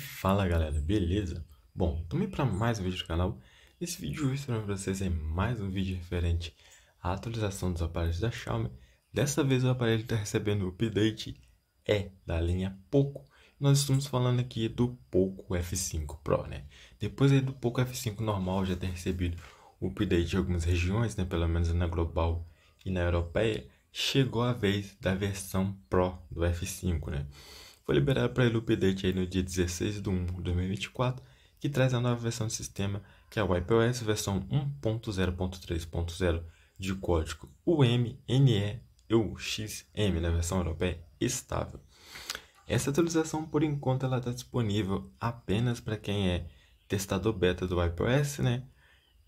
Fala galera, beleza? Bom, também para mais um vídeo do canal. Esse vídeo eu estou para vocês é mais um vídeo referente à atualização dos aparelhos da Xiaomi. Dessa vez o aparelho está recebendo o update E é da linha Poco. Nós estamos falando aqui do Poco F5 Pro, né? Depois aí do Poco F5 normal já ter recebido o update em algumas regiões, né? Pelo menos na global e na europeia. Chegou a vez da versão Pro do F5, né? foi liberado para ele o update aí no dia 16 de 1 de 2024, que traz a nova versão do sistema, que é o iPOS versão 1.0.3.0 de código UMNEUXM na né, versão europeia estável. Essa atualização, por enquanto, ela está disponível apenas para quem é testador beta do iPOS, né?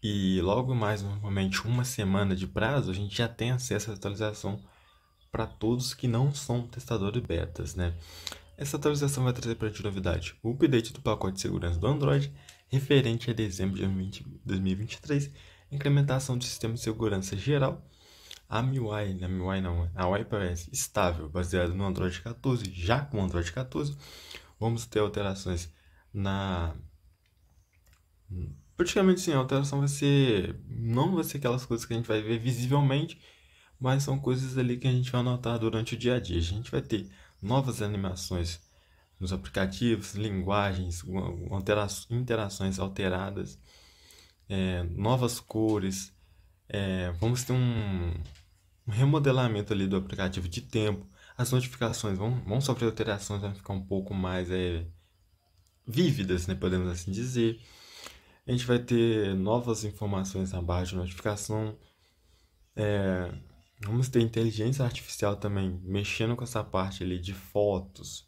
E logo mais, normalmente, uma semana de prazo, a gente já tem acesso à atualização para todos que não são testadores betas, né? Essa atualização vai trazer para ti novidade, o update do pacote de segurança do Android referente a dezembro de 2023, implementação do sistema de segurança geral, a MIUI, na né, MIUI não, a iOS estável, baseado no Android 14, já com o Android 14, vamos ter alterações na praticamente sim, a alteração vai ser não vai ser aquelas coisas que a gente vai ver visivelmente, mas são coisas ali que a gente vai notar durante o dia a dia. A gente vai ter novas animações nos aplicativos, linguagens, interações alteradas, é, novas cores. É, vamos ter um, um, remodelamento ali do aplicativo de tempo. As notificações vão, vão sofrer alterações, vão ficar um pouco mais é, vívidas, né, podemos assim dizer. A gente vai ter novas informações na barra de notificação. É, Vamos ter inteligência artificial também, mexendo com essa parte ali de fotos.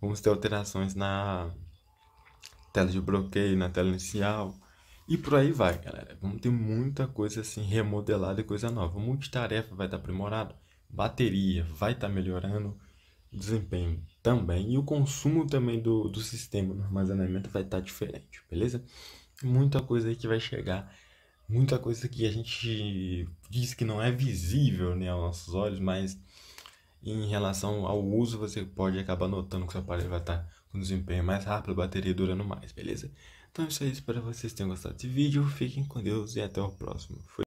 Vamos ter alterações na tela de bloqueio, na tela inicial. E por aí vai, galera. Vamos ter muita coisa assim remodelada e coisa nova. Multitarefa vai estar tá aprimorada. aprimorado, bateria vai estar tá melhorando, desempenho também. E o consumo também do, do sistema no armazenamento vai estar tá diferente, beleza? Muita coisa aí que vai chegar muita coisa que a gente diz que não é visível né, aos nossos olhos, mas em relação ao uso você pode acabar notando que seu aparelho vai estar com desempenho mais rápido, a bateria durando mais, beleza? Então é isso aí, espero que vocês tenham gostado desse vídeo, fiquem com Deus e até o próximo. Fui.